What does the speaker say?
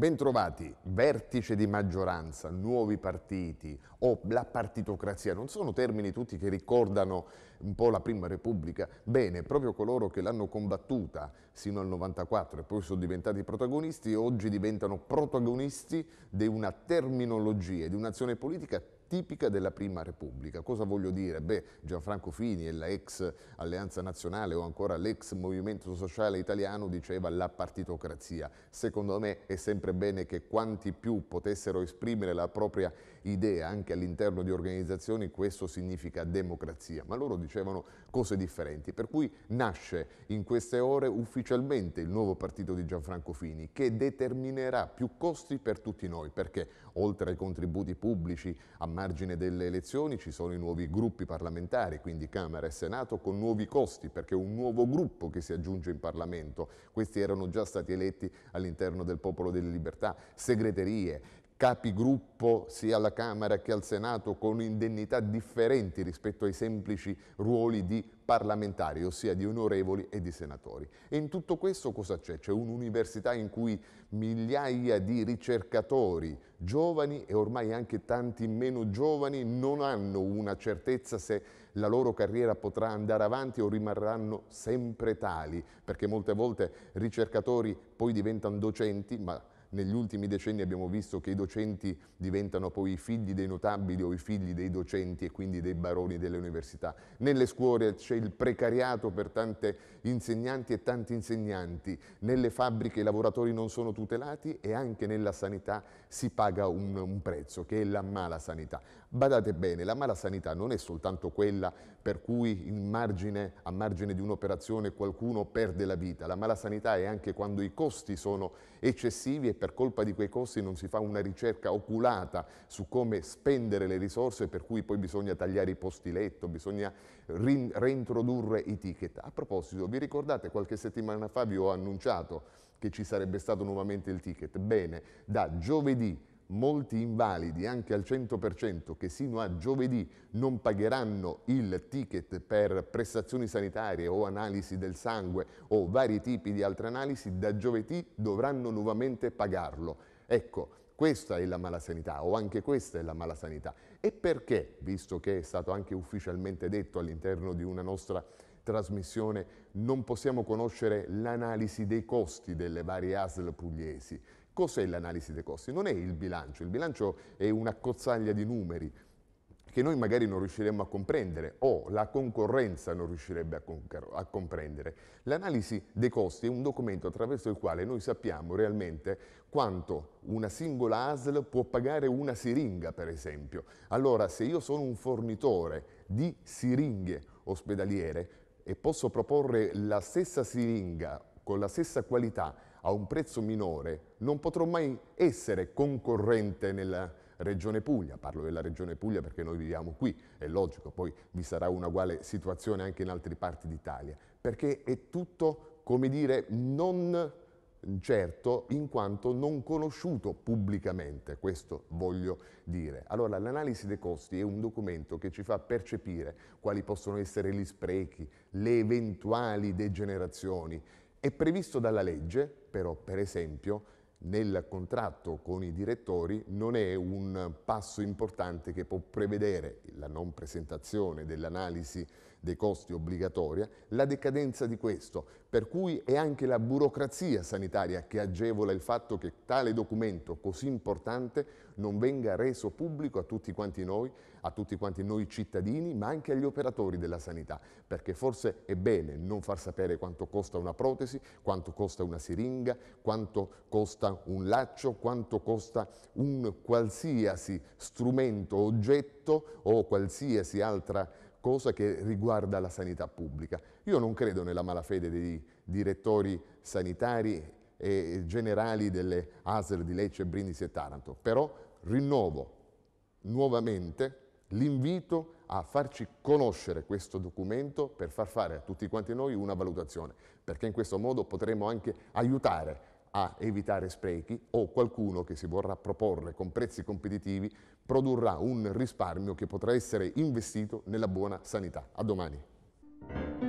Bentrovati, vertice di maggioranza, nuovi partiti o la partitocrazia, non sono termini tutti che ricordano un po' la Prima Repubblica? Bene, proprio coloro che l'hanno combattuta sino al 94 e poi sono diventati protagonisti, oggi diventano protagonisti di una terminologia, e di un'azione politica tipica della Prima Repubblica. Cosa voglio dire? Beh, Gianfranco Fini e la ex Alleanza Nazionale o ancora l'ex Movimento Sociale Italiano diceva la partitocrazia. Secondo me è sempre bene che quanti più potessero esprimere la propria idea anche all'interno di organizzazioni, questo significa democrazia, ma loro dicevano cose differenti, per cui nasce in queste ore ufficialmente il nuovo partito di Gianfranco Fini che determinerà più costi per tutti noi, perché oltre ai contributi pubblici a margine delle elezioni ci sono i nuovi gruppi parlamentari, quindi Camera e Senato, con nuovi costi, perché è un nuovo gruppo che si aggiunge in Parlamento. Questi erano già stati eletti all'interno del Popolo delle Libertà. Segreterie, capigruppo sia alla Camera che al Senato con indennità differenti rispetto ai semplici ruoli di parlamentari, ossia di onorevoli e di senatori. E in tutto questo cosa c'è? C'è un'università in cui migliaia di ricercatori, giovani e ormai anche tanti meno giovani, non hanno una certezza se la loro carriera potrà andare avanti o rimarranno sempre tali, perché molte volte ricercatori poi diventano docenti, ma negli ultimi decenni abbiamo visto che i docenti diventano poi i figli dei notabili o i figli dei docenti e quindi dei baroni delle università. Nelle scuole c'è il precariato per tante insegnanti e tanti insegnanti, nelle fabbriche i lavoratori non sono tutelati e anche nella sanità si paga un, un prezzo che è la mala sanità. Badate bene, la mala sanità non è soltanto quella per cui margine, a margine di un'operazione qualcuno perde la vita, la mala sanità è anche quando i costi sono eccessivi e per colpa di quei costi non si fa una ricerca oculata su come spendere le risorse per cui poi bisogna tagliare i posti letto, bisogna reintrodurre i ticket. A proposito, vi ricordate qualche settimana fa vi ho annunciato che ci sarebbe stato nuovamente il ticket? Bene, da giovedì molti invalidi, anche al 100%, che sino a giovedì non pagheranno il ticket per prestazioni sanitarie o analisi del sangue o vari tipi di altre analisi, da giovedì dovranno nuovamente pagarlo. Ecco, questa è la malasanità o anche questa è la malasanità. E perché, visto che è stato anche ufficialmente detto all'interno di una nostra trasmissione, non possiamo conoscere l'analisi dei costi delle varie ASL pugliesi? Cos'è l'analisi dei costi? Non è il bilancio, il bilancio è una cozzaglia di numeri che noi magari non riusciremmo a comprendere o la concorrenza non riuscirebbe a, a comprendere. L'analisi dei costi è un documento attraverso il quale noi sappiamo realmente quanto una singola ASL può pagare una siringa, per esempio. Allora, se io sono un fornitore di siringhe ospedaliere e posso proporre la stessa siringa con la stessa qualità a un prezzo minore non potrò mai essere concorrente nella Regione Puglia. Parlo della Regione Puglia perché noi viviamo qui, è logico, poi vi sarà una uguale situazione anche in altre parti d'Italia, perché è tutto, come dire, non certo in quanto non conosciuto pubblicamente, questo voglio dire. Allora l'analisi dei costi è un documento che ci fa percepire quali possono essere gli sprechi, le eventuali degenerazioni, è previsto dalla legge, però per esempio nel contratto con i direttori non è un passo importante che può prevedere la non presentazione dell'analisi dei costi obbligatoria, la decadenza di questo, per cui è anche la burocrazia sanitaria che agevola il fatto che tale documento così importante non venga reso pubblico a tutti quanti noi, a tutti quanti noi cittadini, ma anche agli operatori della sanità, perché forse è bene non far sapere quanto costa una protesi, quanto costa una siringa, quanto costa un laccio, quanto costa un qualsiasi strumento, oggetto o qualsiasi altra cosa che riguarda la sanità pubblica. Io non credo nella malafede dei direttori sanitari e generali delle ASL di Lecce, Brindisi e Taranto, però rinnovo nuovamente l'invito a farci conoscere questo documento per far fare a tutti quanti noi una valutazione, perché in questo modo potremo anche aiutare a evitare sprechi o qualcuno che si vorrà proporre con prezzi competitivi produrrà un risparmio che potrà essere investito nella buona sanità. A domani.